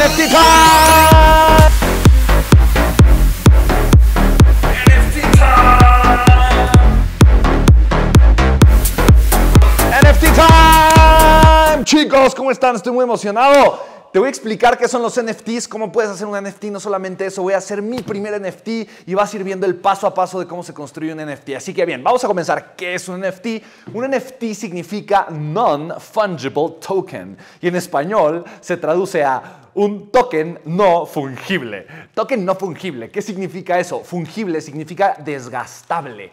NFT time. NFT time. NFT time. Chicos, ¿cómo están? Estoy muy emocionado. Te voy a explicar qué son los NFTs, cómo puedes hacer un NFT, no solamente eso, voy a hacer mi primer NFT y vas a ir viendo el paso a paso de cómo se construye un NFT. Así que bien, vamos a comenzar. ¿Qué es un NFT? Un NFT significa non-fungible token y en español se traduce a un token no fungible. Token no fungible, ¿qué significa eso? Fungible significa desgastable.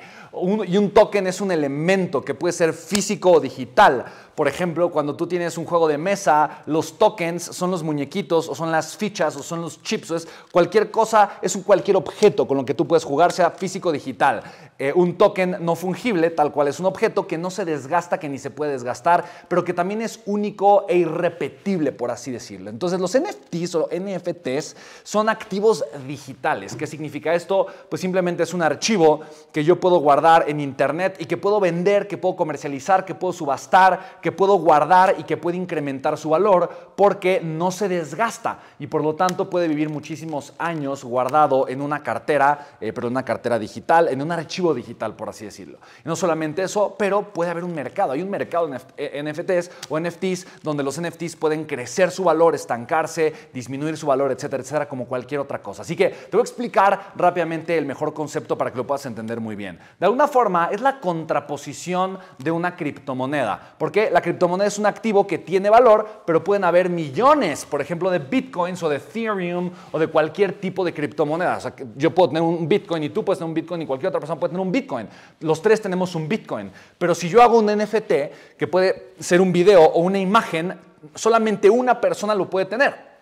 y un token es un elemento que puede ser físico o digital por ejemplo, cuando tú tienes un juego de mesa, los tokens son los muñequitos o son las fichas o son los chips. es cualquier cosa, es un cualquier objeto con lo que tú puedes jugar, sea físico o digital. Eh, un token no fungible, tal cual es un objeto que no se desgasta, que ni se puede desgastar, pero que también es único e irrepetible, por así decirlo. Entonces, los NFTs son activos digitales. ¿Qué significa esto? Pues simplemente es un archivo que yo puedo guardar en internet y que puedo vender, que puedo comercializar, que puedo subastar, que puedo guardar y que puede incrementar su valor porque no se desgasta y por lo tanto puede vivir muchísimos años guardado en una cartera, eh, pero en una cartera digital, en un archivo digital, por así decirlo. Y no solamente eso, pero puede haber un mercado. Hay un mercado en eh, NFTs o NFTs donde los NFTs pueden crecer su valor, estancarse, disminuir su valor, etcétera, etcétera, como cualquier otra cosa. Así que te voy a explicar rápidamente el mejor concepto para que lo puedas entender muy bien. De alguna forma, es la contraposición de una criptomoneda, porque la criptomoneda es un activo que tiene valor, pero pueden haber millones, por ejemplo, de bitcoins o de Ethereum o de cualquier tipo de criptomoneda. O sea, yo puedo tener un bitcoin y tú puedes tener un bitcoin y cualquier otra persona puede tener un bitcoin. Los tres tenemos un bitcoin. Pero si yo hago un NFT, que puede ser un video o una imagen, solamente una persona lo puede tener.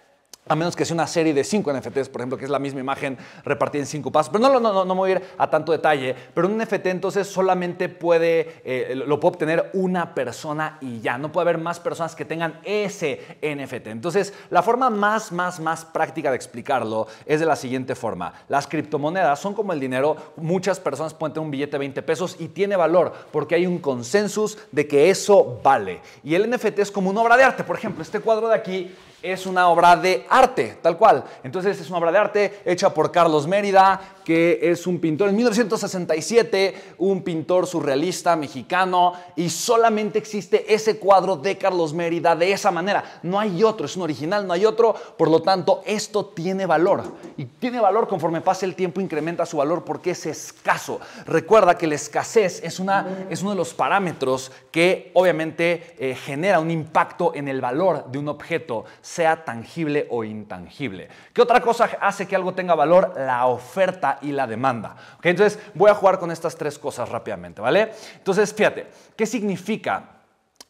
A menos que sea una serie de 5 NFTs, por ejemplo, que es la misma imagen repartida en 5 pasos. Pero no, no, no, no me voy a ir a tanto detalle. Pero un NFT entonces solamente puede, eh, lo puede obtener una persona y ya. No puede haber más personas que tengan ese NFT. Entonces, la forma más, más, más práctica de explicarlo es de la siguiente forma. Las criptomonedas son como el dinero. Muchas personas pueden tener un billete de 20 pesos y tiene valor porque hay un consensus de que eso vale. Y el NFT es como una obra de arte. Por ejemplo, este cuadro de aquí es una obra de arte, tal cual. Entonces es una obra de arte hecha por Carlos Mérida, que es un pintor en 1967, un pintor surrealista mexicano, y solamente existe ese cuadro de Carlos Mérida de esa manera. No hay otro, es un original, no hay otro, por lo tanto esto tiene valor. Y tiene valor conforme pasa el tiempo, incrementa su valor porque es escaso. Recuerda que la escasez es, una, es uno de los parámetros que obviamente eh, genera un impacto en el valor de un objeto sea tangible o intangible. ¿Qué otra cosa hace que algo tenga valor? La oferta y la demanda. Entonces voy a jugar con estas tres cosas rápidamente, ¿vale? Entonces, fíjate, ¿qué significa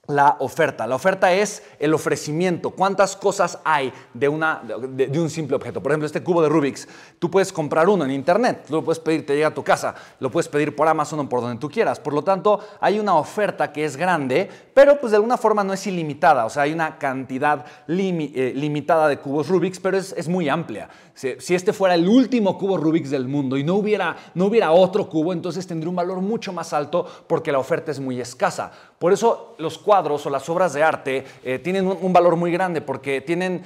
la oferta. La oferta es el ofrecimiento. ¿Cuántas cosas hay de, una, de, un simple objeto? Por ejemplo, este cubo de Rubik's. Tú puedes comprar uno en internet, lo puedes pedir, te llega a tu casa, lo puedes pedir por Amazon o por donde tú quieras. Por lo tanto, hay una oferta que es grande, pero pues de alguna forma no es ilimitada. O sea, hay una cantidad eh, limitada de cubos Rubik's, pero es, muy amplia. Si, este fuera el último cubo Rubik's del mundo y no hubiera, no hubiera otro cubo, entonces tendría un valor mucho más alto porque la oferta es muy escasa. Por eso los cuatro cuadros o las obras de arte eh, tienen un, valor muy grande porque tienen,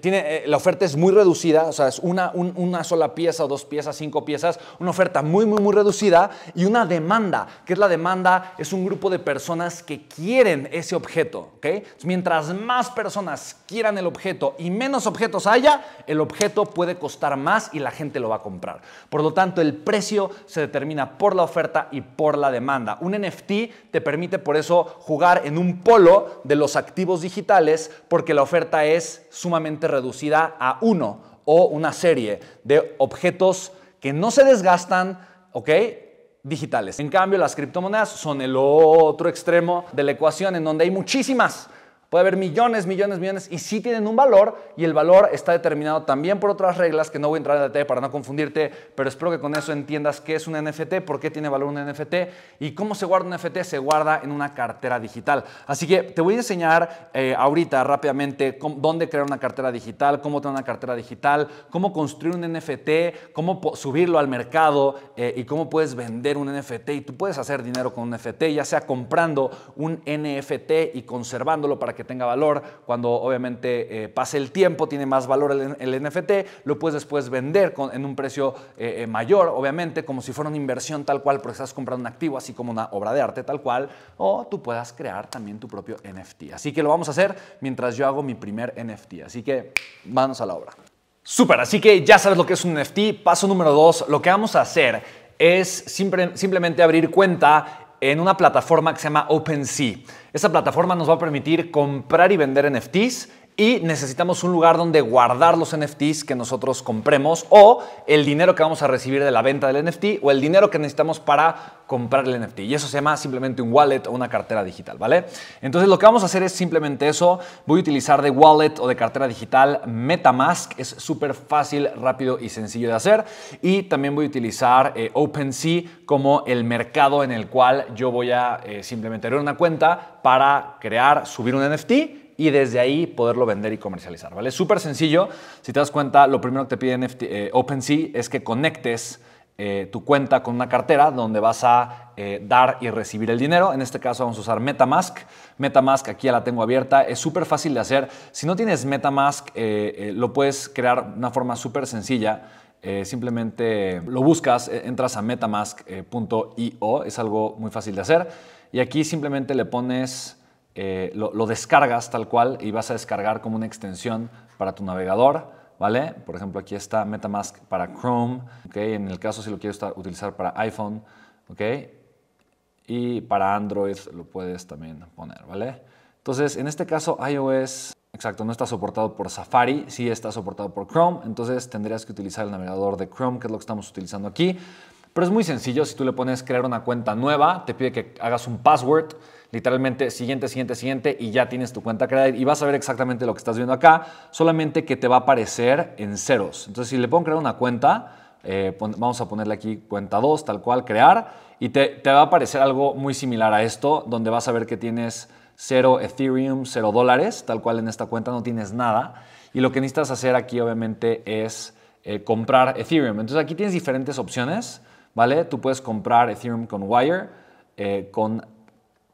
tiene eh, la oferta es muy reducida, o sea, es una, una sola pieza, o dos piezas, cinco piezas, una oferta muy, muy, muy reducida y una demanda, que es la demanda, es un grupo de personas que quieren ese objeto, ¿ok? mientras más personas quieran el objeto y menos objetos haya, el objeto puede costar más y la gente lo va a comprar. Por lo tanto, el precio se determina por la oferta y por la demanda. Un NFT te permite por eso jugar en un polo de los activos digitales porque la oferta es sumamente reducida a uno o una serie de objetos que no se desgastan, ¿ok? Digitales. En cambio, las criptomonedas son el otro extremo de la ecuación en donde hay muchísimas Puede haber millones, millones, millones y sí tienen un valor y el valor está determinado también por otras reglas que no voy a entrar en detalle para no confundirte, pero espero que con eso entiendas qué es un NFT, por qué tiene valor un NFT y cómo se guarda un NFT. Se guarda en una cartera digital. Así que te voy a enseñar eh, ahorita rápidamente dónde crear una cartera digital, cómo tener una cartera digital, cómo construir un NFT, cómo subirlo al mercado eh, y cómo puedes vender un NFT y tú puedes hacer dinero con un NFT, ya sea comprando un NFT y conservándolo para que que tenga valor. Cuando obviamente eh, pase el tiempo, tiene más valor el, NFT, lo puedes después vender con, en un precio eh, eh, mayor, obviamente, como si fuera una inversión tal cual, porque estás comprando un activo, así como una obra de arte tal cual, o tú puedas crear también tu propio NFT. Así que lo vamos a hacer mientras yo hago mi primer NFT. Así que manos a la obra. Súper, así que ya sabes lo que es un NFT. Paso número dos, lo que vamos a hacer es simplemente abrir cuenta en una plataforma que se llama OpenSea. Esta plataforma nos va a permitir comprar y vender NFTs y necesitamos un lugar donde guardar los NFTs que nosotros compremos o el dinero que vamos a recibir de la venta del NFT o el dinero que necesitamos para comprar el NFT. Y eso se llama simplemente un wallet o una cartera digital, ¿vale? Entonces lo que vamos a hacer es simplemente eso. Voy a utilizar de wallet o de cartera digital Metamask. Es súper fácil, rápido y sencillo de hacer. Y también voy a utilizar eh, OpenSea como el mercado en el cual yo voy a eh, simplemente abrir una cuenta para crear, subir un NFT y desde ahí poderlo vender y comercializar, ¿vale? Es súper sencillo. Si te das cuenta, lo primero que te pide eh, OpenSea es que conectes eh, tu cuenta con una cartera donde vas a eh, dar y recibir el dinero. En este caso vamos a usar Metamask. Metamask aquí ya la tengo abierta. Es súper fácil de hacer. Si no tienes Metamask, lo puedes crear de una forma súper sencilla. simplemente lo buscas, entras a metamask.io, es algo muy fácil de hacer. Y aquí simplemente le pones eh, lo, descargas tal cual y vas a descargar como una extensión para tu navegador, ¿vale? Por ejemplo, aquí está MetaMask para Chrome, ¿ok? En el caso si lo quieres utilizar para iPhone, ¿ok? Y para Android lo puedes también poner, ¿vale? Entonces, en este caso, iOS, exacto, no está soportado por Safari, sí está soportado por Chrome, entonces tendrías que utilizar el navegador de Chrome, que es lo que estamos utilizando aquí. Pero es muy sencillo, si tú le pones crear una cuenta nueva, te pide que hagas un password, literalmente siguiente, siguiente, siguiente y ya tienes tu cuenta creada y vas a ver exactamente lo que estás viendo acá, solamente que te va a aparecer en ceros. Entonces, si le pongo crear una cuenta, eh, vamos a ponerle aquí cuenta 2, tal cual, crear, y te, va a aparecer algo muy similar a esto, donde vas a ver que tienes 0 Ethereum, 0 dólares, tal cual en esta cuenta no tienes nada. Y lo que necesitas hacer aquí obviamente es eh, comprar Ethereum. Entonces aquí tienes diferentes opciones, ¿vale? Tú puedes comprar Ethereum con Wire, eh, con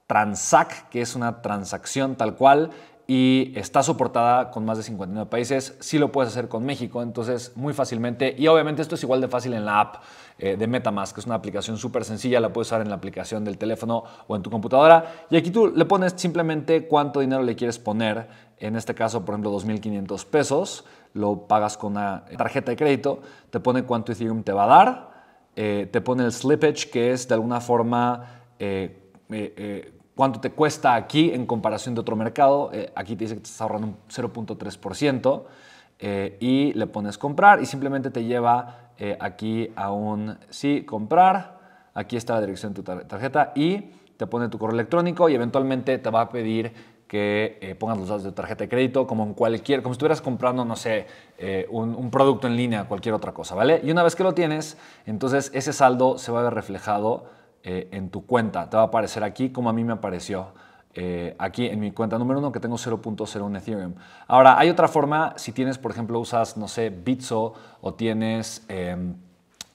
Transac, que es una transacción tal cual, y está soportada con más de 59 países. Sí lo puedes hacer con México, entonces muy fácilmente. Y obviamente esto es igual de fácil en la app eh, de Metamask, que es una aplicación súper sencilla, la puedes usar en la aplicación del teléfono o en tu computadora. Y aquí tú le pones simplemente cuánto dinero le quieres poner. En este caso, por ejemplo, 2.500 pesos. Lo pagas con una tarjeta de crédito. Te pone cuánto Ethereum te va a dar. Eh, te pone el slippage, que es de alguna forma... Eh, eh, eh, cuánto te cuesta aquí en comparación de otro mercado. Eh, aquí te dice que te estás ahorrando un 0.3% y le pones comprar y simplemente te lleva aquí a un sí, comprar. Aquí está la dirección de tu tarjeta y te pone tu correo electrónico y eventualmente te va a pedir que pongas los datos de tu tarjeta de crédito, como en cualquier, como si estuvieras comprando, no sé, un, un, producto en línea, cualquier otra cosa, ¿vale? Y una vez que lo tienes, entonces ese saldo se va a ver reflejado eh, en tu cuenta. Te va a aparecer aquí como a mí me apareció. Eh, aquí en mi cuenta número uno que tengo 0.01 Ethereum. Ahora, hay otra forma, si tienes, por ejemplo, usas, no sé, Bitso o tienes em,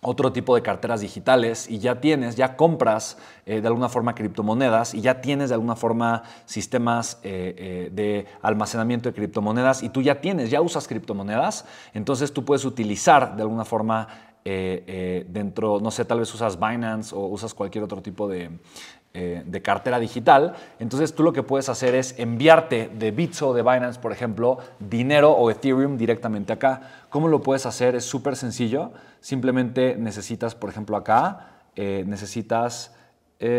otro tipo de carteras digitales y ya tienes, ya compras eh, de alguna forma criptomonedas y ya tienes de alguna forma sistemas de almacenamiento de criptomonedas y tú ya tienes, ya usas criptomonedas, entonces tú puedes utilizar de alguna forma eh, eh, dentro, no sé, tal vez usas Binance o usas cualquier otro tipo de, eh, de cartera digital. Entonces tú lo que puedes hacer es enviarte de Bitso o de Binance, por ejemplo, dinero o Ethereum directamente acá. ¿Cómo lo puedes hacer? Es súper sencillo. Simplemente necesitas, por ejemplo, acá, necesitas,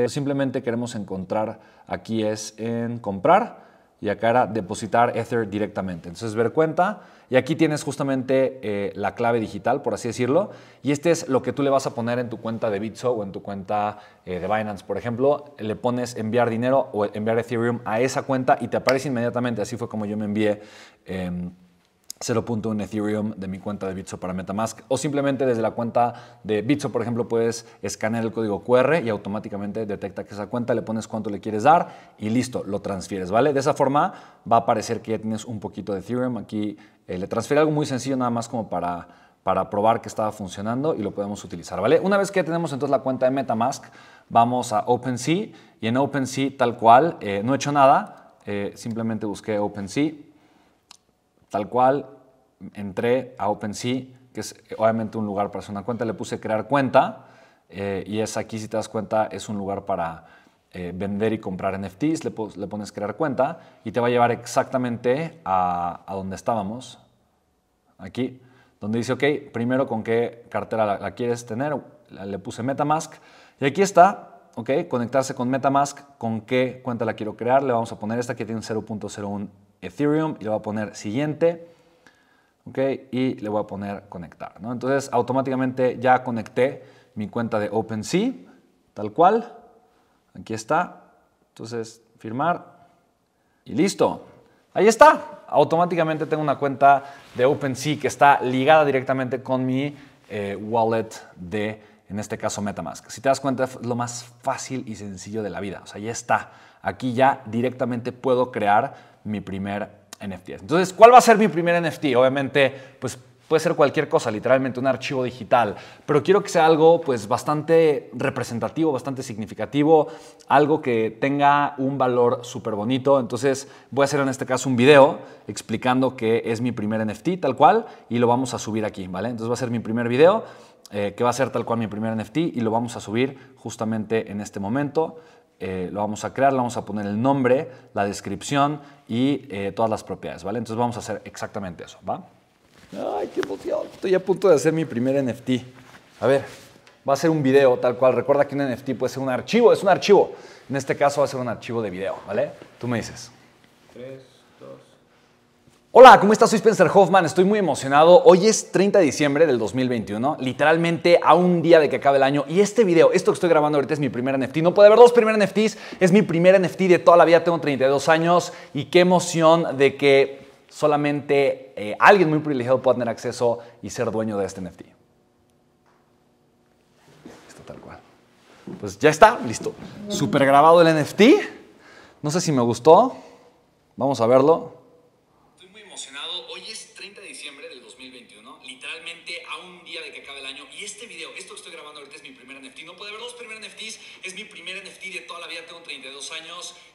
simplemente queremos encontrar, aquí es en comprar y acá era depositar Ether directamente. Entonces ver cuenta y aquí tienes justamente eh, la clave digital, por así decirlo, y este es lo que tú le vas a poner en tu cuenta de Bitso o en tu cuenta eh, de Binance, por ejemplo, le pones enviar dinero o enviar Ethereum a esa cuenta y te aparece inmediatamente, así fue como yo me envié. Em, 0.1 Ethereum de mi cuenta de Bitso para Metamask o simplemente desde la cuenta de Bitso, por ejemplo, puedes escanear el código QR y automáticamente detecta que esa cuenta, le pones cuánto le quieres dar y listo, lo transfieres, ¿vale? De esa forma va a parecer que ya tienes un poquito de Ethereum. Aquí eh, le transfiere algo muy sencillo nada más como para para probar que estaba funcionando y lo podemos utilizar, ¿vale? Una vez que tenemos entonces la cuenta de MetaMask, vamos a OpenSea y en OpenSea tal cual, eh, no he hecho nada, eh, simplemente busqué OpenSea Tal cual, entré a OpenSea, que es eh, obviamente un lugar para hacer una cuenta, le puse crear cuenta eh, y es aquí, si te das cuenta, es un lugar para eh, vender y comprar NFTs, le, pones crear cuenta y te va a llevar exactamente a, donde estábamos, aquí, donde dice, ok, primero con qué cartera la, quieres tener, le puse Metamask y aquí está, ok, conectarse con Metamask, con qué cuenta la quiero crear, le vamos a poner esta que tiene 0.01 Ethereum le voy a poner siguiente. Ok. y le voy a poner conectar. ¿no? Entonces automáticamente ya conecté mi cuenta de OpenSea, tal cual. Aquí está. Entonces firmar y listo. Ahí está. Automáticamente tengo una cuenta de OpenSea que está ligada directamente con mi eh, wallet de, en este caso, Metamask. Si te das cuenta, es lo más fácil y sencillo de la vida. O sea, ya está. Aquí ya directamente puedo crear mi primer NFT. Entonces, ¿cuál va a ser mi primer NFT? Obviamente, pues puede ser cualquier cosa, literalmente un archivo digital, pero quiero que sea algo pues bastante representativo, bastante significativo, algo que tenga un valor súper bonito. Entonces voy a hacer en este caso un video explicando que es mi primer NFT tal cual y lo vamos a subir aquí, ¿vale? Entonces va a ser mi primer video eh, que va a ser tal cual mi primer NFT y lo vamos a subir justamente en este momento. Eh, lo vamos a crear, le vamos a poner el nombre, la descripción y eh, todas las propiedades, ¿vale? Entonces vamos a hacer exactamente eso, ¿va? Ay, qué emoción. Estoy a punto de hacer mi primer NFT. A ver, va a ser un video tal cual. Recuerda que un NFT puede ser un archivo, es un archivo. En este caso va a ser un archivo de video, ¿vale? Tú me dices. Hola, ¿cómo estás? Soy Spencer Hoffman, estoy muy emocionado. Hoy es 30 de diciembre del 2021, literalmente a un día de que acabe el año. Y este video, esto que estoy grabando ahorita es mi primer NFT. No puede haber dos primeros NFTs, es mi primer NFT de toda la vida, tengo 32 años y qué emoción de que solamente eh, alguien muy privilegiado pueda tener acceso y ser dueño de este NFT. Está tal cual. Pues ya está, listo. Super grabado el NFT. No sé si me gustó. Vamos a verlo.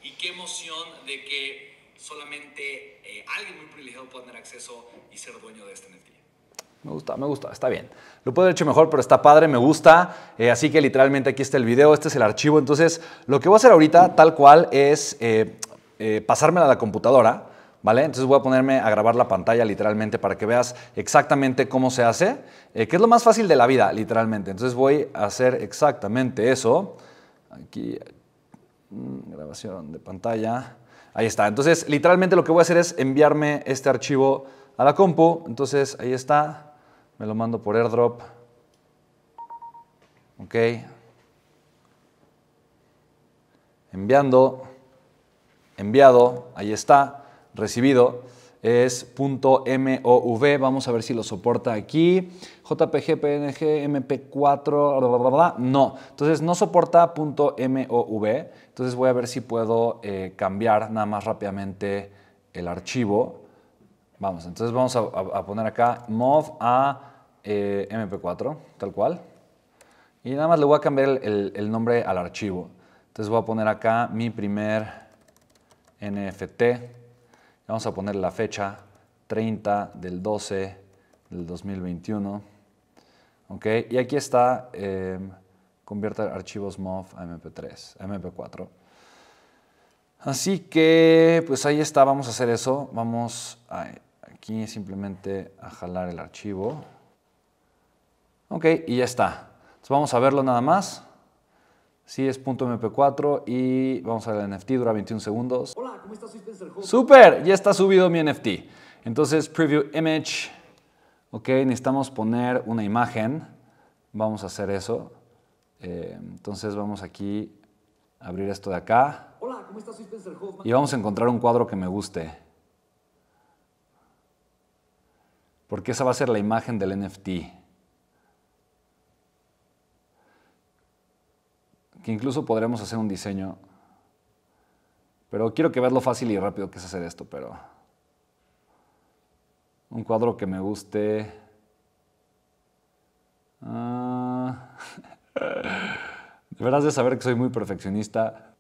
y qué emoción de que solamente eh, alguien muy privilegiado pueda tener acceso y ser dueño de este energía. Me gusta, me gusta, está bien. Lo puedo haber hecho mejor, pero está padre, me gusta. Eh, así que literalmente aquí está el video, este es el archivo. Entonces, lo que voy a hacer ahorita, tal cual, es eh, eh pasármela a la computadora, ¿vale? Entonces voy a ponerme a grabar la pantalla literalmente para que veas exactamente cómo se hace, que es lo más fácil de la vida, literalmente. Entonces voy a hacer exactamente eso. Aquí, Mm, grabación de pantalla. Ahí está. Entonces, literalmente lo que voy a hacer es enviarme este archivo a la compu. Entonces, ahí está. Me lo mando por airdrop. Ok. Enviando. Enviado. Ahí está. Recibido. Es .mov. Vamos a ver si lo soporta aquí. JPG, PNG, MP4. no. Entonces, no soporta .mov entonces voy a ver si puedo eh, cambiar nada más rápidamente el archivo. Vamos, entonces vamos a, poner acá mov a eh, mp4, tal cual. Y nada más le voy a cambiar el, nombre al archivo. Entonces voy a poner acá mi primer NFT. Vamos a poner la fecha 30 del 12 del 2021. ¿Ok? Y aquí está... Eh, Convierta archivos MOV a MP3, MP4. Así que, pues ahí está, vamos a hacer eso. Vamos aquí simplemente a jalar el archivo. Ok, y ya está. Entonces vamos a verlo nada más. Sí, es .mp4 y vamos a ver el NFT, dura 21 segundos. Hola, ¿cómo estás? Spencer Hope. ¡Súper! Ya está subido mi NFT. Entonces, preview image. Ok, necesitamos poner una imagen. Vamos a hacer eso. Eh, entonces vamos aquí a abrir esto de acá. Y vamos a encontrar un cuadro que me guste. Porque esa va a ser la imagen del NFT. Que incluso podremos hacer un diseño. Pero quiero que veas lo fácil y rápido que es hacer esto, pero... Un cuadro que me guste. Ah... Deberás de saber que soy muy perfeccionista.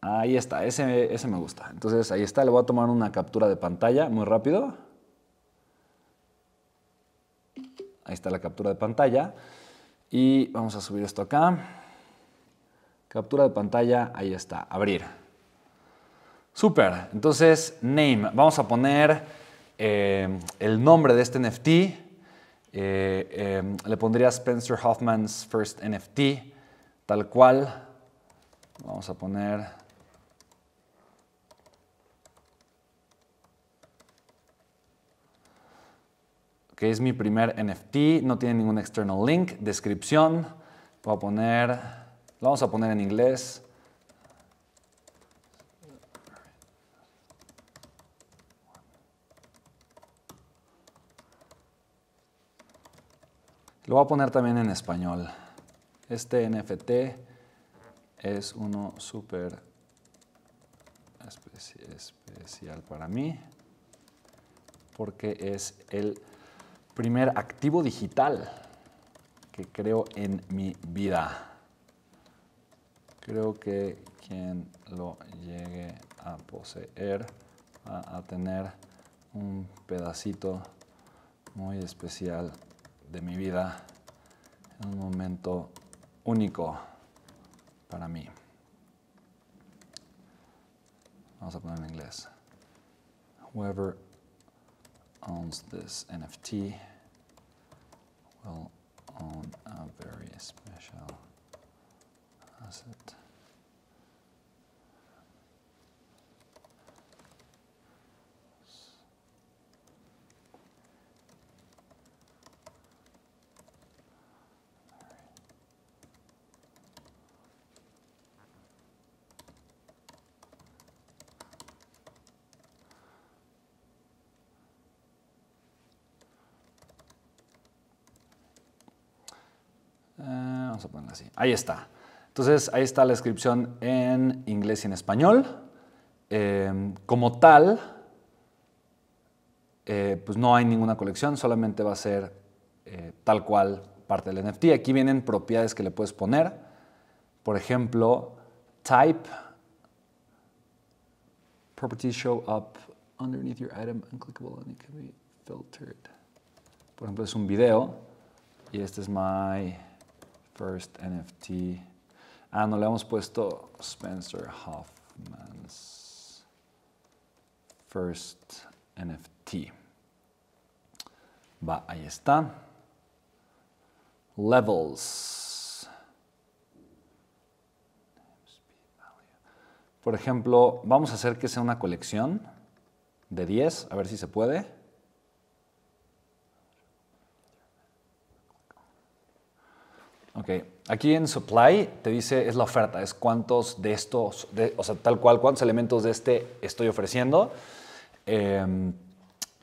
Ahí está, ese, me gusta. Entonces ahí está, le voy a tomar una captura de pantalla muy rápido. Ahí está la captura de pantalla. Y vamos a subir esto acá. Captura de pantalla, ahí está, abrir. Super. entonces name, vamos a poner eh, el nombre de este NFT. Eh, em, le pondría Spencer Hoffman's First NFT, tal cual. Vamos a poner... Que es mi primer NFT, no tiene ningún external link. Descripción, voy a poner, lo vamos a poner en inglés. Lo voy a poner también en español. Este NFT es uno súper especial para mí porque es el primer activo digital que creo en mi vida. Creo que quien lo llegue a poseer va a tener un pedacito muy especial de mi vida, en un momento único para mí. Vamos a poner en inglés. Whoever owns this NFT will own a very special asset. Ahí está. Entonces, ahí está la descripción en inglés y en español. Em, como tal, eh, pues no hay ninguna colección, solamente va a ser eh, tal cual parte del NFT. Aquí vienen propiedades que le puedes poner. Por ejemplo, type, properties show up underneath your item, unclickable and it can be filtered. Por ejemplo, es un video y este es my First NFT. Ah, no le hemos puesto Spencer Hoffman's First NFT. Va, ahí está. Levels. Por ejemplo, vamos a hacer que sea una colección de 10, a ver si se puede. Ok, aquí en supply te dice es la oferta, es cuántos de estos, o sea, tal cual, cuántos elementos de este estoy ofreciendo. Em,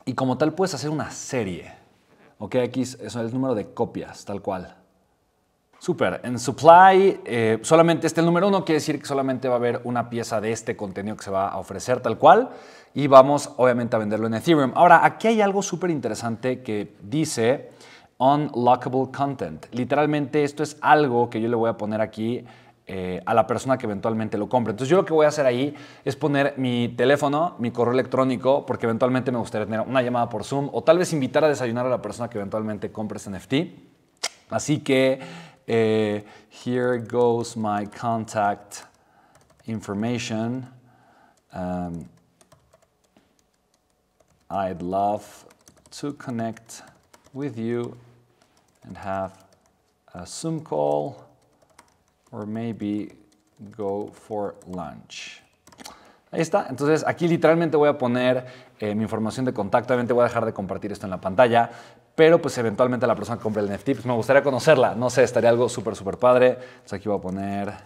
y como tal puedes hacer una serie. Ok, aquí es, el número de copias, tal cual. Súper, en supply eh, solamente este el número uno quiere decir que solamente va a haber una pieza de este contenido que se va a ofrecer tal cual y vamos obviamente a venderlo en Ethereum. Ahora, aquí hay algo súper interesante que dice unlockable content. Literalmente esto es algo que yo le voy a poner aquí eh, a la persona que eventualmente lo compre. Entonces yo lo que voy a hacer ahí es poner mi teléfono, mi correo electrónico, porque eventualmente me gustaría tener una llamada por Zoom o tal vez invitar a desayunar a la persona que eventualmente compre ese NFT. Así que eh, here goes my contact information. Um, I'd love to connect with you and have a Zoom call or maybe go for lunch. Ahí está. Entonces aquí literalmente voy a poner eh, mi información de contacto. Obviamente voy a dejar de compartir esto en la pantalla, pero pues eventualmente la persona que compre el NFT, pues me gustaría conocerla. No sé, estaría algo súper, súper padre. Entonces aquí voy a poner, aquí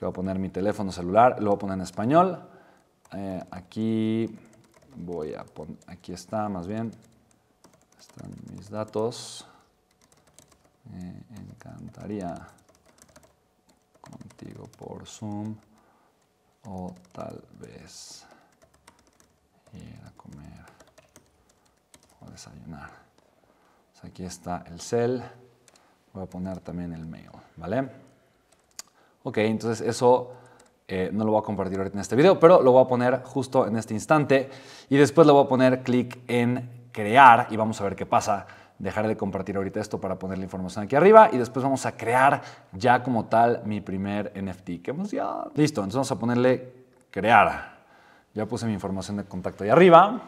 voy a poner mi teléfono celular, lo voy a poner en español. Eh, aquí voy a poner, aquí está más bien, están mis datos. Me encantaría contigo por Zoom o tal vez ir a comer o desayunar. Pues aquí está el cel. Voy a poner también el mail, ¿vale? Ok, entonces eso eh, no lo voy a compartir ahorita en este video, pero lo voy a poner justo en este instante y después le voy a poner clic en crear y vamos a ver qué pasa dejar de compartir ahorita esto para poner la información aquí arriba y después vamos a crear ya como tal mi primer NFT. ¡Qué emoción! Pues listo, entonces vamos a ponerle crear. Ya puse mi información de contacto ahí arriba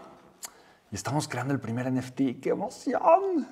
y estamos creando el primer NFT. ¡Qué emoción!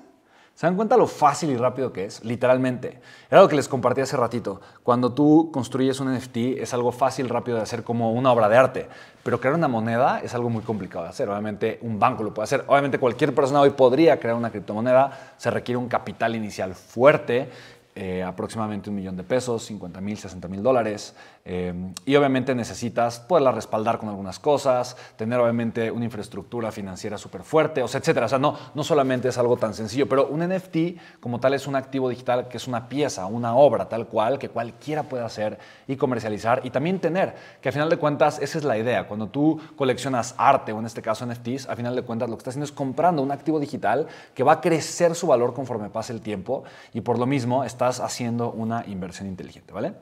¿Se dan cuenta lo fácil y rápido que es? Literalmente. Era lo que les compartí hace ratito. Cuando tú construyes un NFT es algo fácil, rápido de hacer como una obra de arte. Pero crear una moneda es algo muy complicado de hacer. Obviamente un banco lo puede hacer. Obviamente cualquier persona hoy podría crear una criptomoneda. Se requiere un capital inicial fuerte. Eh, aproximadamente un millón de pesos, 50 mil, 60 mil dólares. Em, y obviamente necesitas poderla respaldar con algunas cosas, tener obviamente una infraestructura financiera súper fuerte, o sea, etcétera. O sea, no, solamente es algo tan sencillo, pero un NFT como tal es un activo digital que es una pieza, una obra tal cual que cualquiera puede hacer y comercializar y también tener, que a final de cuentas esa es la idea. Cuando tú coleccionas arte o en este caso NFTs, a final de cuentas lo que estás haciendo es comprando un activo digital que va a crecer su valor conforme pase el tiempo y por lo mismo estás haciendo una inversión inteligente, ¿vale?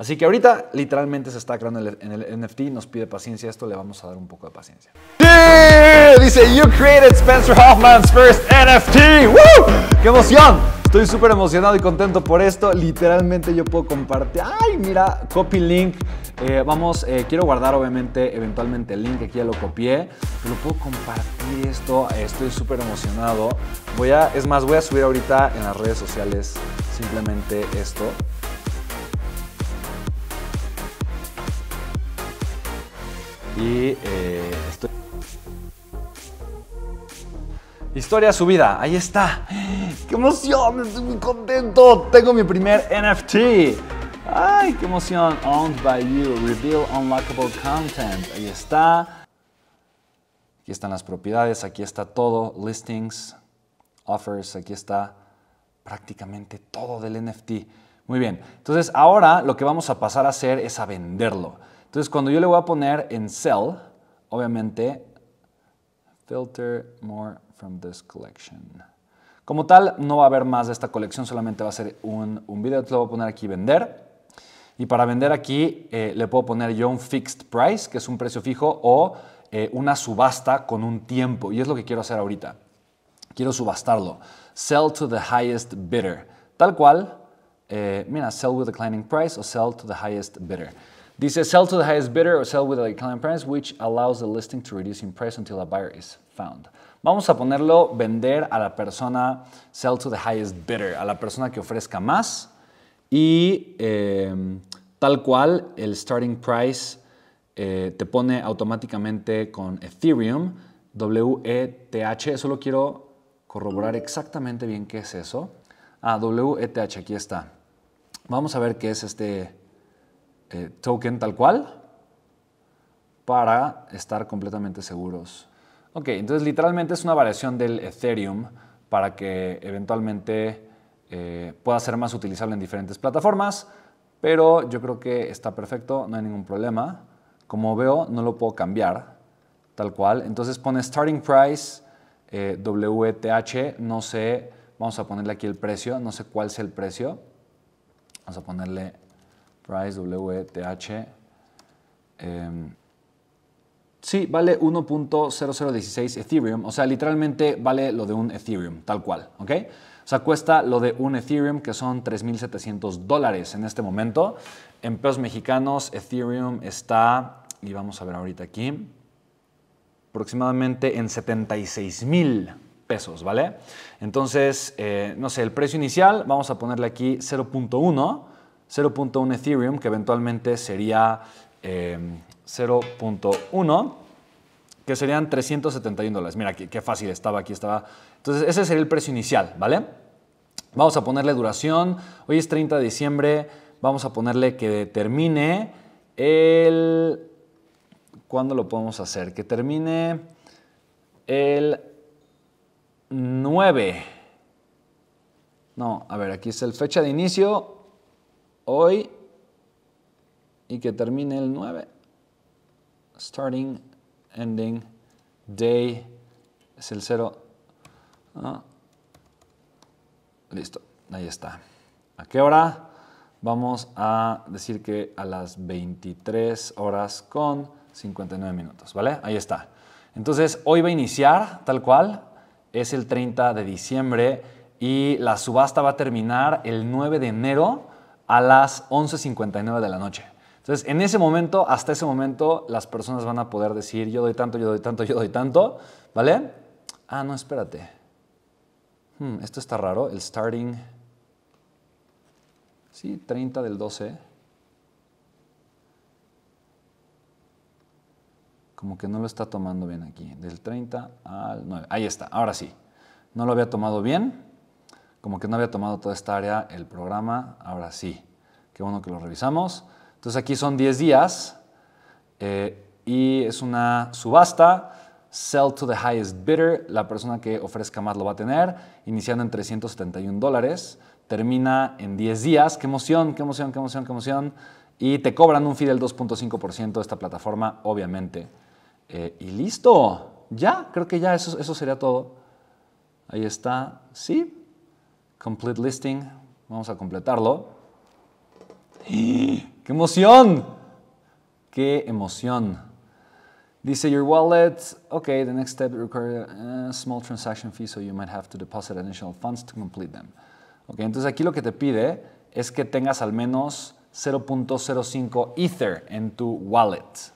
Así que ahorita literalmente se está creando el, en el NFT, nos pide paciencia, esto le vamos a dar un poco de paciencia. dice, you created Spencer Hoffman's first NFT. ¡Woo! ¡Qué emoción! Estoy súper emocionado y contento por esto. Literalmente yo puedo compartir. ¡Ay, mira! Copy link. Eh, vamos, eh, quiero guardar obviamente eventualmente el link. Aquí ya lo copié. Pero puedo compartir esto. Estoy súper emocionado. Voy a, es más, voy a subir ahorita en las redes sociales simplemente esto. Y eh, estoy... Historia subida, ahí está. ¡Qué emoción! Estoy muy contento. Tengo mi primer NFT. ¡Ay, qué emoción! Owned by you. Reveal unlockable content. Ahí está. Aquí están las propiedades, aquí está todo. Listings, offers, aquí está prácticamente todo del NFT. Muy bien, entonces ahora lo que vamos a pasar a hacer es a venderlo. Entonces, cuando yo le voy a poner en sell, obviamente, filter more from this collection. Como tal, no va a haber más de esta colección, solamente va a ser un, un video. Entonces, lo voy a poner aquí vender. Y para vender aquí eh, le puedo poner yo un fixed price, que es un precio fijo, o eh, una subasta con un tiempo. Y es lo que quiero hacer ahorita. Quiero subastarlo. Sell to the highest bidder. Tal cual, eh, mira, sell with declining price o sell to the highest bidder. Dice sell to the highest bidder or sell with a declining price, which allows the listing to reduce in price until a buyer is found. Vamos a ponerlo vender a la persona, sell to the highest bidder, a la persona que ofrezca más. Y em, tal cual, el starting price eh, te pone automáticamente con Ethereum, WETH. Solo quiero corroborar exactamente bien qué es eso. Ah, WETH, aquí está. Vamos a ver qué es este eh, token tal cual para estar completamente seguros. Ok, entonces literalmente es una variación del Ethereum para que eventualmente eh, pueda ser más utilizable en diferentes plataformas, pero yo creo que está perfecto, no hay ningún problema. Como veo, no lo puedo cambiar tal cual. Entonces pone starting price WTH, eh, no sé, vamos a ponerle aquí el precio, no sé cuál sea el precio. Vamos a ponerle Price, WTH. E em, sí, vale 1.0016 Ethereum, o sea, literalmente vale lo de un Ethereum, tal cual, ¿ok? O sea, cuesta lo de un Ethereum, que son 3.700 dólares en este momento. En pesos mexicanos, Ethereum está, y vamos a ver ahorita aquí, aproximadamente en 76 mil pesos, ¿vale? Entonces, eh, no sé, el precio inicial, vamos a ponerle aquí 0.1 0.1 Ethereum, que eventualmente sería 0.1, em, que serían 371 dólares. Mira, qué, qué fácil estaba aquí, estaba. Entonces, ese sería el precio inicial, ¿vale? Vamos a ponerle duración. Hoy es 30 de diciembre. Vamos a ponerle que termine el... ¿Cuándo lo podemos hacer? Que termine el 9. No, a ver, aquí es el fecha de inicio hoy y que termine el 9. Starting, ending, day es el 0. Listo, ahí está. ¿A qué hora? Vamos a decir que a las 23 horas con 59 minutos, ¿vale? Ahí está. Entonces, hoy va a iniciar tal cual. Es el 30 de diciembre y la subasta va a terminar el 9 de enero a las 11.59 de la noche. Entonces, en ese momento, hasta ese momento, las personas van a poder decir, yo doy tanto, yo doy tanto, yo doy tanto, ¿vale? Ah, no, espérate. Hmm, esto está raro, el starting... Sí, 30 del 12. Como que no lo está tomando bien aquí. Del 30 al 9. Ahí está, ahora sí. No lo había tomado bien como que no había tomado toda esta área el programa, ahora sí. Qué bueno que lo revisamos. Entonces aquí son 10 días eh, y es una subasta. Sell to the highest bidder, la persona que ofrezca más lo va a tener, iniciando en 371 dólares, termina en 10 días. ¡Qué emoción, qué emoción, qué emoción, qué emoción! Y te cobran un fee del 2.5% de esta plataforma, obviamente. Eh, y listo, ya, creo que ya eso, eso sería todo. Ahí está, sí, Complete listing. Vamos a completarlo. ¡Qué emoción! ¡Qué emoción! Dice your wallet. Okay, the next step requires a small transaction fee, so you might have to deposit additional funds to complete them. Ok, entonces aquí lo que te pide es que tengas al menos 0.05 Ether en tu wallet.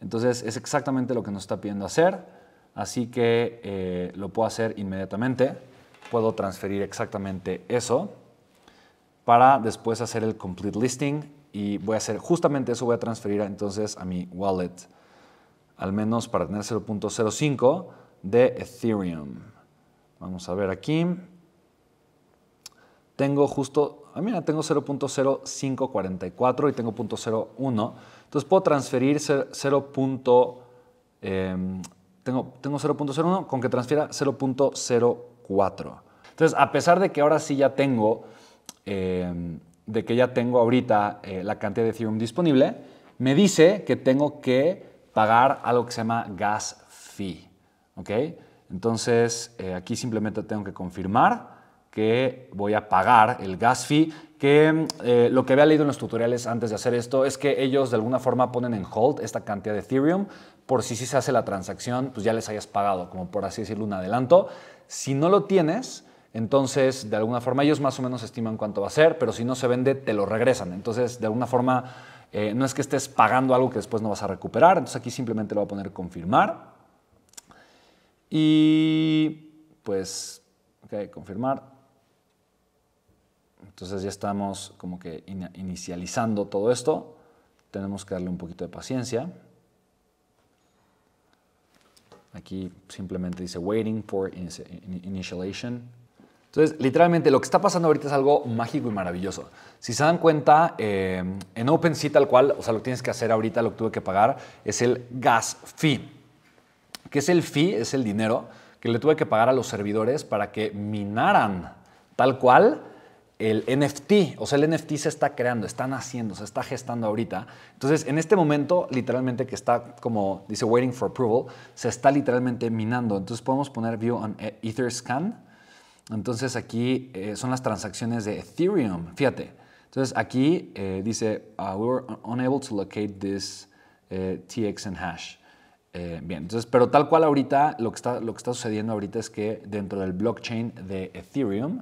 Entonces es exactamente lo que nos está pidiendo hacer, así que eh, lo puedo hacer inmediatamente puedo transferir exactamente eso para después hacer el complete listing y voy a hacer justamente eso, voy a transferir entonces a mi wallet, al menos para tener 0.05 de Ethereum. Vamos a ver aquí. Tengo justo, ah, mira, tengo 0.0544 y tengo 0.01. Entonces puedo transferir 0. Em, tengo, tengo 0.01, con que transfiera 0.01 entonces, a pesar de que ahora sí ya tengo, eh, de que ya tengo ahorita eh, la cantidad de Ethereum disponible, me dice que tengo que pagar algo que se llama gas fee. ¿Ok? Entonces, eh, aquí simplemente tengo que confirmar que voy a pagar el gas fee, que lo que había leído en los tutoriales antes de hacer esto es que ellos de alguna forma ponen en hold esta cantidad de Ethereum por si sí se hace la transacción, pues ya les hayas pagado, como por así decirlo, un adelanto. Si no lo tienes, entonces de alguna forma ellos más o menos estiman cuánto va a ser, pero si no se vende, te lo regresan. Entonces de alguna forma eh, no es que estés pagando algo que después no vas a recuperar, entonces aquí simplemente lo voy a poner confirmar. Y pues, confirmar. Entonces ya estamos como que inicializando todo esto. Tenemos que darle un poquito de paciencia. Aquí simplemente dice waiting for initialization. Entonces, literalmente lo que está pasando ahorita es algo mágico y maravilloso. Si se dan cuenta, eh, en OpenSea tal cual, o sea, lo tienes que hacer ahorita, lo que tuve que pagar, es el gas fee. que es el fee? Es el dinero que le tuve que pagar a los servidores para que minaran tal cual el NFT, o sea, el NFT se está creando, está naciendo, se está gestando ahorita. Entonces, en este momento, literalmente que está como dice waiting for approval, se está literalmente minando. Entonces, podemos poner view on e- Etherscan. Entonces, aquí eh, son las transacciones de Ethereum. Fíjate. Entonces, aquí eh, dice, we uh, were unable to locate this eh, TX and hash. bien, entonces, pero tal cual ahorita, lo que, está, lo que está sucediendo ahorita es que dentro del blockchain de Ethereum,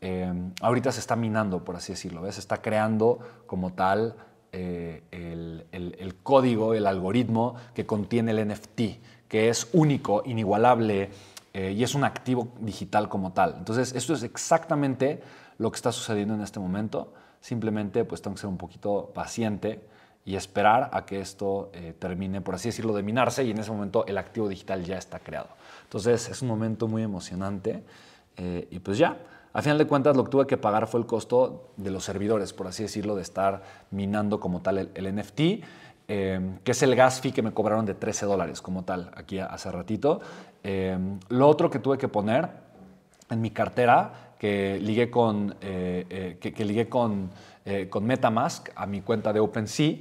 Em, ahorita se está minando, por así decirlo, ¿ves? Se está creando como tal eh, el, código, el algoritmo que contiene el NFT, que es único, inigualable eh, y es un activo digital como tal. Entonces, esto es exactamente lo que está sucediendo en este momento. Simplemente, pues, tengo que ser un poquito paciente y esperar a que esto eh, termine, por así decirlo, de minarse y en ese momento el activo digital ya está creado. Entonces, es un momento muy emocionante y pues ya. A final de cuentas, lo que tuve que pagar fue el costo de los servidores, por así decirlo, de estar minando como tal el, NFT, em, que es el gas fee que me cobraron de 13 dólares como tal aquí hace ratito. Em, lo otro que tuve que poner en mi cartera, que ligué con, eh, eh, que, con, eh, con Metamask a mi cuenta de OpenSea,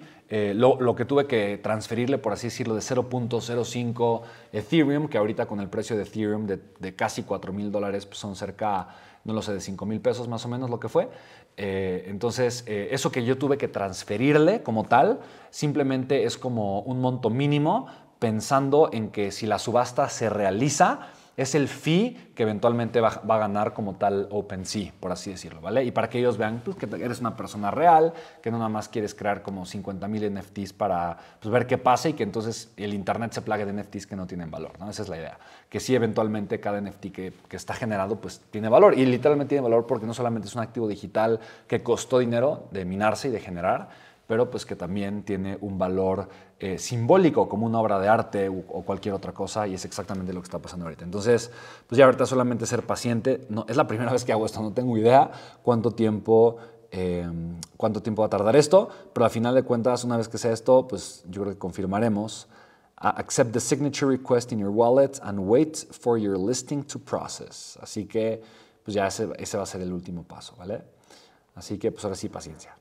lo, que tuve que transferirle, por así decirlo, de 0.05 Ethereum, que ahorita con el precio de Ethereum de, casi 4 mil dólares pues son cerca no lo sé, de 5 mil pesos más o menos lo que fue. Eh, entonces, eh, eso que yo tuve que transferirle como tal, simplemente es como un monto mínimo pensando en que si la subasta se realiza, es el fee que eventualmente va, a ganar como tal OpenSea, por así decirlo, ¿vale? Y para que ellos vean pues, que eres una persona real, que no nada más quieres crear como 50.000 NFTs para pues, ver qué pasa y que entonces el Internet se plague de NFTs que no tienen valor, ¿no? Esa es la idea. Que sí, eventualmente cada NFT que, que está generado pues tiene valor y literalmente tiene valor porque no solamente es un activo digital que costó dinero de minarse y de generar, pero pues que también tiene un valor eh, simbólico como una obra de arte o cualquier otra cosa y es exactamente lo que está pasando ahorita. Entonces, pues ya ahorita solamente ser paciente. No, es la primera vez que hago esto, no tengo idea cuánto tiempo, em, cuánto tiempo va a tardar esto, pero al final de cuentas, una vez que sea esto, pues yo creo que confirmaremos. accept the signature request in your wallet and wait for your listing to process. Así que, pues ya ese va a ser el último paso, ¿vale? Así que, pues ahora sí, paciencia.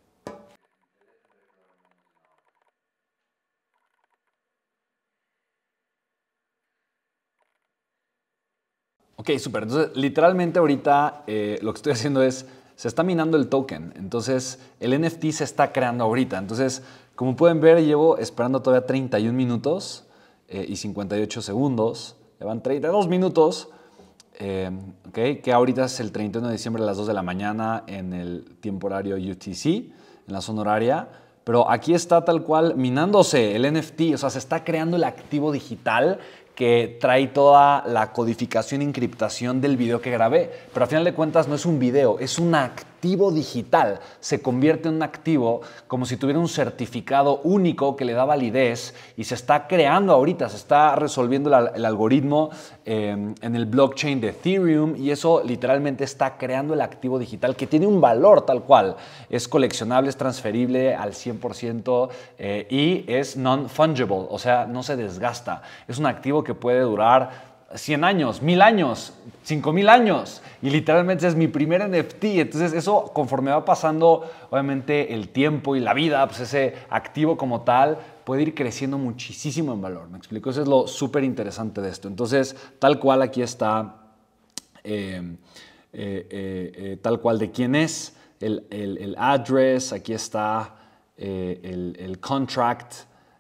Ok, súper. Entonces, literalmente ahorita eh, lo que estoy haciendo es, se está minando el token. Entonces, el NFT se está creando ahorita. Entonces, como pueden ver, llevo esperando todavía 31 minutos eh, y 58 segundos. van 32 minutos. Eh, ok, que ahorita es el 31 de diciembre a las 2 de la mañana en el tiempo horario UTC, en la zona horaria. Pero aquí está tal cual minándose el NFT, o sea, se está creando el activo digital que trae toda la codificación, encriptación del video que grabé. Pero al final de cuentas no es un video, es un acto activo digital, se convierte en un activo como si tuviera un certificado único que le da validez y se está creando ahorita, se está resolviendo el algoritmo em, en el blockchain de Ethereum y eso literalmente está creando el activo digital que tiene un valor tal cual, es coleccionable, es transferible al 100% eh, y es non-fungible, o sea, no se desgasta, es un activo que puede durar 100 años, 1000 años, 5000 años. Y literalmente es mi primer NFT. Entonces eso conforme va pasando, obviamente el tiempo y la vida, pues ese activo como tal puede ir creciendo muchísimo en valor. Me explico, eso es lo súper interesante de esto. Entonces, tal cual aquí está, eh, eh, eh, tal cual de quién es, el, address, aquí está el, el contract.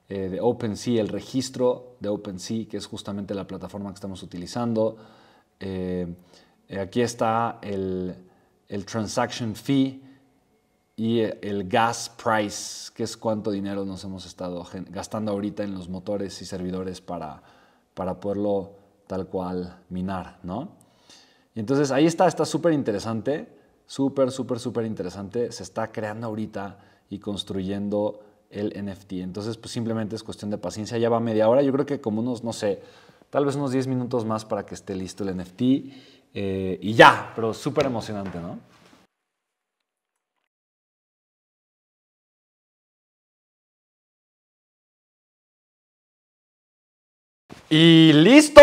Eh, de OpenSea, el registro de OpenSea, que es justamente la plataforma que estamos utilizando. Eh, eh, aquí está el, el transaction fee y el gas price, que es cuánto dinero nos hemos estado gastando ahorita en los motores y servidores para, para poderlo tal cual minar, ¿no? Y entonces ahí está, está súper interesante, súper, súper, súper interesante. Se está creando ahorita y construyendo el NFT. Entonces, pues simplemente es cuestión de paciencia. Ya va media hora. Yo creo que como unos, no sé, tal vez unos 10 minutos más para que esté listo el NFT. Eh, y ya, pero súper emocionante, ¿no? Y listo,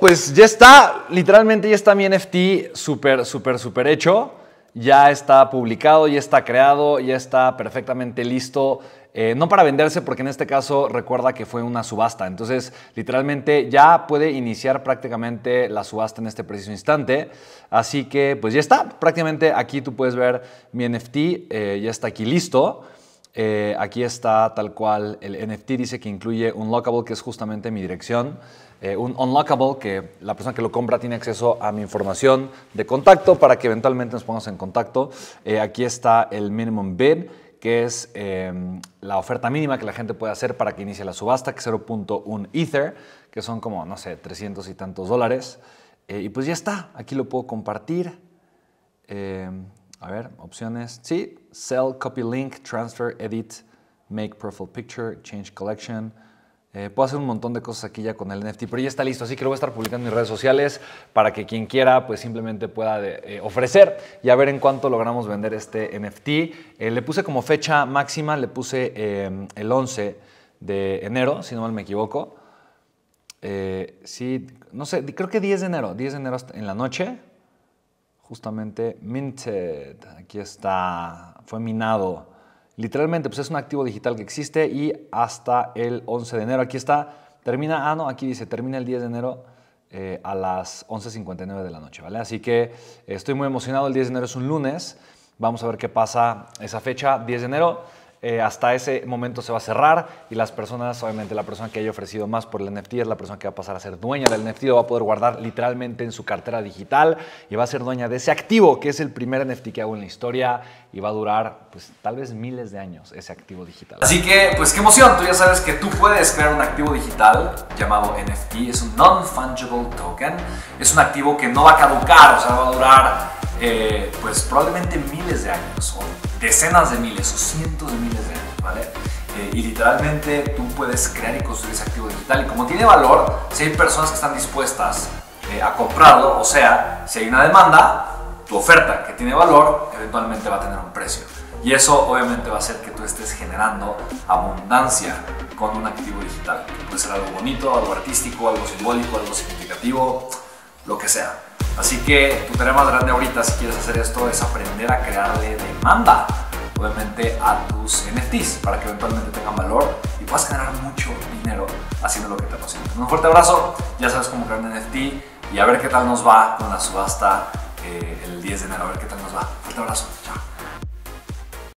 pues ya está, literalmente ya está mi NFT súper, súper, súper hecho ya está publicado, ya está creado, ya está perfectamente listo. Eh, no para venderse, porque en este caso recuerda que fue una subasta. Entonces, literalmente ya puede iniciar prácticamente la subasta en este preciso instante. Así que, pues ya está. Prácticamente aquí tú puedes ver mi NFT, eh, ya está aquí listo. Eh, aquí está tal cual el NFT, dice que incluye un lockable, que es justamente mi dirección. Eh, un unlockable, que la persona que lo compra tiene acceso a mi información de contacto para que eventualmente nos pongamos en contacto. Eh, aquí está el minimum bid, que es em, la oferta mínima que la gente puede hacer para que inicie la subasta, que es 0.1 Ether, que son como, no sé, 300 y tantos dólares. Eh, y pues ya está, aquí lo puedo compartir. Em, a ver, opciones. Sí, sell, copy link, transfer, edit, make profile picture, change collection. Eh, puedo hacer un montón de cosas aquí ya con el NFT, pero ya está listo, así que lo voy a estar publicando en mis redes sociales para que quien quiera pues simplemente pueda eh, ofrecer y a ver en cuánto logramos vender este NFT. Eh, le puse como fecha máxima, le puse el 11 de enero, si no mal me equivoco. sí, no sé, creo que 10 de enero, 10 de enero en la noche, justamente minted, aquí está, fue minado. Literalmente, pues es un activo digital que existe y hasta el 11 de enero. Aquí está, termina, ah, no, aquí dice, termina el 10 de enero eh, a las 11.59 de la noche, ¿vale? Así que eh, estoy muy emocionado, el 10 de enero es un lunes, vamos a ver qué pasa esa fecha, 10 de enero. Eh, hasta ese momento se va a cerrar y las personas, obviamente la persona que haya ofrecido más por el NFT es la persona que va a pasar a ser dueña del NFT, lo va a poder guardar literalmente en su cartera digital y va a ser dueña de ese activo que es el primer NFT que hago en la historia y va a durar pues tal vez miles de años ese activo digital. Así que pues qué emoción, tú ya sabes que tú puedes crear un activo digital llamado NFT, es un non-fungible token, es un activo que no va a caducar, o sea va a durar eh, pues probablemente miles de años o decenas de miles o cientos de miles de miles ¿vale? Eh, y literalmente tú puedes crear y construir ese activo digital. Y como tiene valor, si hay personas que están dispuestas eh, a comprarlo, o sea, si hay una demanda, tu oferta que tiene valor eventualmente va a tener un precio. Y eso obviamente va a hacer que tú estés generando abundancia con un activo digital, puede ser algo bonito, algo artístico, algo simbólico, algo significativo, lo que sea. Así que tu tarea más grande ahorita si quieres hacer esto es aprender a crearle demanda, obviamente a tus NFTs, para que eventualmente tengan valor y puedas generar mucho dinero haciendo lo que te apasiona. Un fuerte abrazo, ya sabes cómo crear un NFT y a ver qué tal nos va con la subasta eh, el 10 de enero, a ver qué tal nos va. Fuerte abrazo, chao.